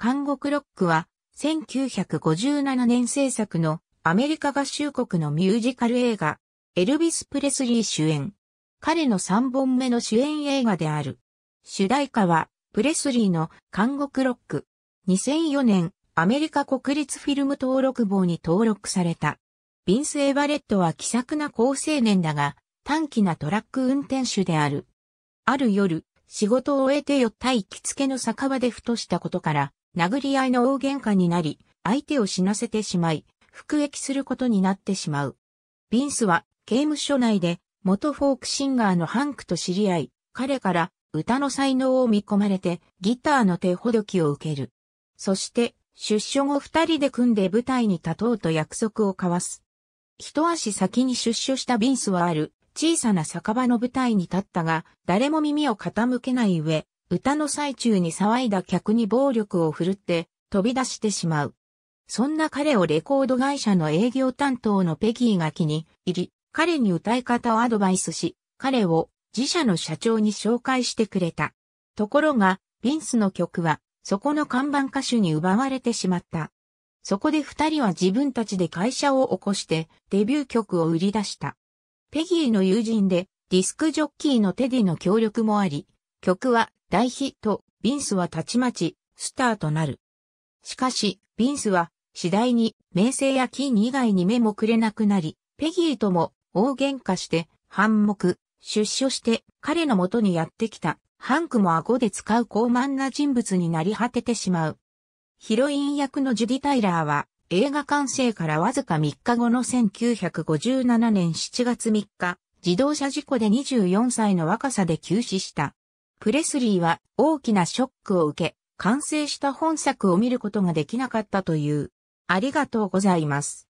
監獄ロックは、1957年制作のアメリカ合衆国のミュージカル映画、エルビス・プレスリー主演。彼の3本目の主演映画である。主題歌は、プレスリーの監獄ロック。2004年、アメリカ国立フィルム登録簿に登録された。ビンス・エヴァレットは気さくな好青年だが、短気なトラック運転手である。ある夜、仕事を終えてよった行きつけの酒場でふとしたことから、殴り合いの大喧嘩になり、相手を死なせてしまい、服役することになってしまう。ビンスは刑務所内で元フォークシンガーのハンクと知り合い、彼から歌の才能を見込まれてギターの手ほどきを受ける。そして出所後二人で組んで舞台に立とうと約束を交わす。一足先に出所したビンスはある小さな酒場の舞台に立ったが、誰も耳を傾けない上、歌の最中に騒いだ客に暴力を振るって飛び出してしまう。そんな彼をレコード会社の営業担当のペギーが気に入り、彼に歌い方をアドバイスし、彼を自社の社長に紹介してくれた。ところが、ィンスの曲は、そこの看板歌手に奪われてしまった。そこで二人は自分たちで会社を起こして、デビュー曲を売り出した。ペギーの友人でディスクジョッキーのテディの協力もあり、曲は大ヒット、ビンスはたちまちスターとなる。しかし、ビンスは次第に名声や金以外に目もくれなくなり、ペギーとも大喧嘩して反目、出所して彼の元にやってきたハンクも顎で使う高慢な人物になり果ててしまう。ヒロイン役のジュディ・タイラーは映画完成からわずか3日後の1957年7月3日、自動車事故で24歳の若さで急死した。プレスリーは大きなショックを受け、完成した本作を見ることができなかったという。ありがとうございます。